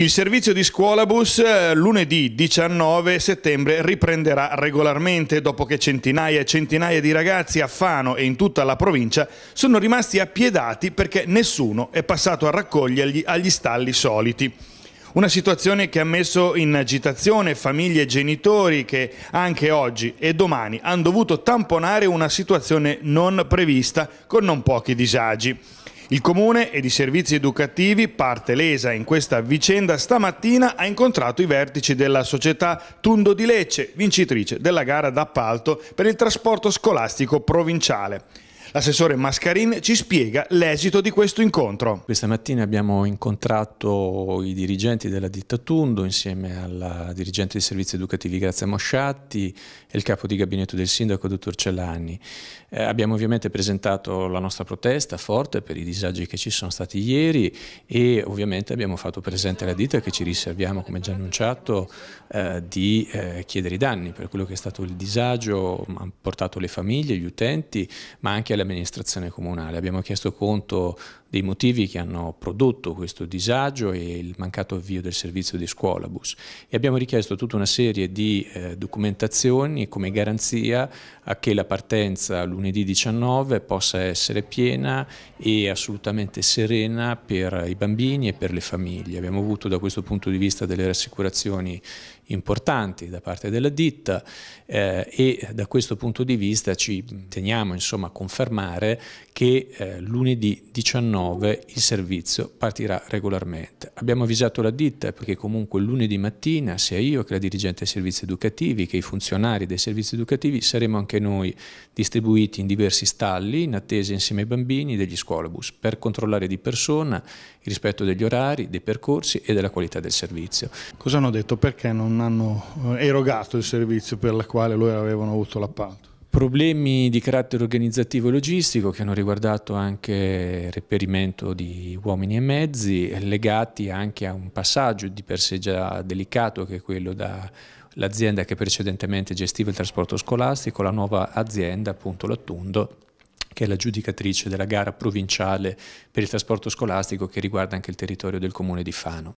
Il servizio di scuolabus eh, lunedì 19 settembre riprenderà regolarmente dopo che centinaia e centinaia di ragazzi a Fano e in tutta la provincia sono rimasti appiedati perché nessuno è passato a raccoglierli agli stalli soliti. Una situazione che ha messo in agitazione famiglie e genitori che anche oggi e domani hanno dovuto tamponare una situazione non prevista con non pochi disagi. Il Comune e i servizi educativi, parte lesa in questa vicenda, stamattina ha incontrato i vertici della società Tundo di Lecce, vincitrice della gara d'appalto per il trasporto scolastico provinciale. L'assessore Mascarin ci spiega l'esito di questo incontro. Questa mattina abbiamo incontrato i dirigenti della ditta Tundo insieme alla dirigente dei servizi educativi Grazia Mosciatti e il capo di gabinetto del sindaco, dottor Cellani. Eh, abbiamo ovviamente presentato la nostra protesta forte per i disagi che ci sono stati ieri e ovviamente abbiamo fatto presente alla ditta che ci riserviamo, come già annunciato, eh, di eh, chiedere i danni per quello che è stato il disagio, ha portato le famiglie, gli utenti, ma anche alle dell'amministrazione comunale, abbiamo chiesto conto dei motivi che hanno prodotto questo disagio e il mancato avvio del servizio di scuolabus e abbiamo richiesto tutta una serie di eh, documentazioni come garanzia a che la partenza lunedì 19 possa essere piena e assolutamente serena per i bambini e per le famiglie. Abbiamo avuto da questo punto di vista delle rassicurazioni importanti da parte della ditta eh, e da questo punto di vista ci teniamo insomma, a confermare che eh, lunedì 19 9 il servizio partirà regolarmente. Abbiamo avvisato la ditta perché comunque lunedì mattina sia io che la dirigente dei servizi educativi che i funzionari dei servizi educativi saremo anche noi distribuiti in diversi stalli in attesa insieme ai bambini degli scuolabus per controllare di persona il rispetto degli orari, dei percorsi e della qualità del servizio. Cosa hanno detto? Perché non hanno eh, erogato il servizio per il quale loro avevano avuto l'appalto? problemi di carattere organizzativo e logistico che hanno riguardato anche il reperimento di uomini e mezzi legati anche a un passaggio di per sé già delicato che è quello dall'azienda che precedentemente gestiva il trasporto scolastico, la nuova azienda appunto l'Attundo che è l'aggiudicatrice della gara provinciale per il trasporto scolastico che riguarda anche il territorio del comune di Fano.